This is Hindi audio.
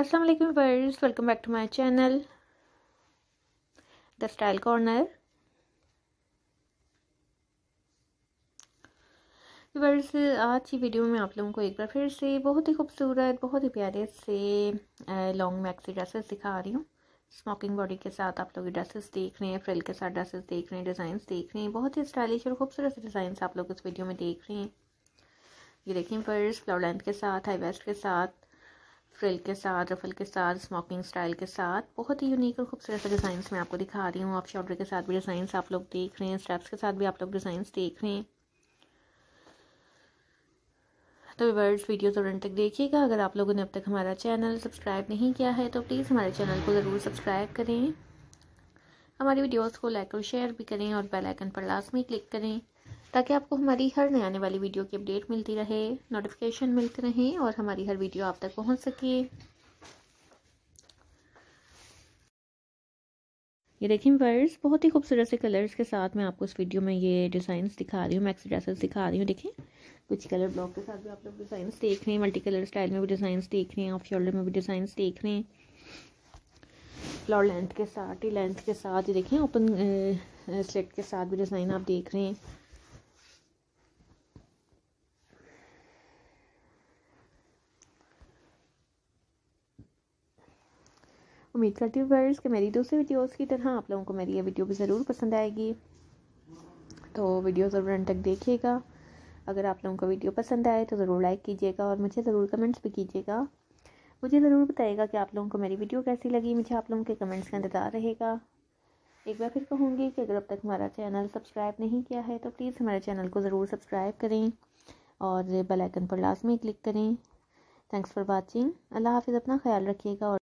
असलम वालेकुम welcome back to my channel the style corner वर्स आज की वीडियो में आप लोगों को एक बार फिर से बहुत ही खूबसूरत बहुत ही प्यारे से लॉन्ग मैक्सी ड्रेसेस दिखा रही हूँ स्मोकिंग बॉडी के साथ आप लोग ड्रेसेस देख रहे हैं फ्रिल के साथ ड्रेसेस देख रहे हैं डिज़ाइंस देख रहे हैं बहुत ही स्टाइलिश और खूबसूरत डिज़ाइंस आप लोग इस वीडियो में देख रहे हैं ये देखें फर्स फ्लावर लेंथ के साथ हाई वेस्ट के साथ फ्रिल के साथ रफल के साथ स्मोकिंग स्टाइल के साथ बहुत ही यूनिक और खूबसूरत डिज़ाइंस मैं आपको दिखा रही हूँ ऑफ शॉर्डर के साथ भी डिज़ाइंस आप लोग देख रहे हैं स्टेप्स के साथ भी आप लोग डिज़ाइंस देख रहे हैं तो वर्ड्स वीडियो तो रन तक देखिएगा अगर आप लोगों ने अब तक हमारा चैनल सब्सक्राइब नहीं किया है तो प्लीज़ हमारे चैनल को ज़रूर सब्सक्राइब करें हमारी वीडियोस को लाइक और शेयर भी करें और बेल आइकन पर लास्ट में क्लिक करें ताकि आपको हमारी हर नए आने वाली वीडियो की अपडेट मिलती रहे नोटिफिकेशन मिलते रहे और हमारी हर वीडियो आप तक पहुंच सके ये देखिए वर्ड्स बहुत ही खूबसूरत से कलर्स के साथ मैं आपको इस वीडियो में ये डिज़ाइंस दिखा रही हूँ मैक्स ड्रेसेस दिखा रही हूँ देखें कुछ कलर ब्लॉक के साथ भी आप लोग डिज़ाइंस देख रहे हैं मल्टी कलर स्टाइल में भी डिज़ाइंस देख रहे हैं ऑफ शोल्डर में भी डिज़ाइंस देख रहे हैं फ्लॉर लेंथ के साथ ही लेंथ के साथ ही देखें ओपन स्लेट के साथ भी डिज़ाइन आप देख रहे हैं उम्मीद करती हूँ फ्रेंड्स कि मेरी दूसरी वीडियोस की तरह आप लोगों को मेरी ये वीडियो भी ज़रूर पसंद आएगी तो वीडियो ज़रूर अंत तक देखिएगा अगर आप लोगों को वीडियो पसंद आए तो ज़रूर लाइक कीजिएगा और मुझे ज़रूर कमेंट्स भी कीजिएगा मुझे ज़रूर बताइएगा कि आप लोगों को मेरी वीडियो कैसी लगी मुझे आप लोगों के कमेंट्स का इंतज़ार रहेगा एक बार फिर कहूँगी कि अगर अब तक हमारा चैनल सब्सक्राइब नहीं किया है तो प्लीज़ हमारे चैनल को ज़रूर सब्सक्राइब करें और बेल आइकन पर लाजमी क्लिक करें थैंक्स फॉर वाचिंग अल्लाह हाफिज़ अपना ख्याल रखिएगा और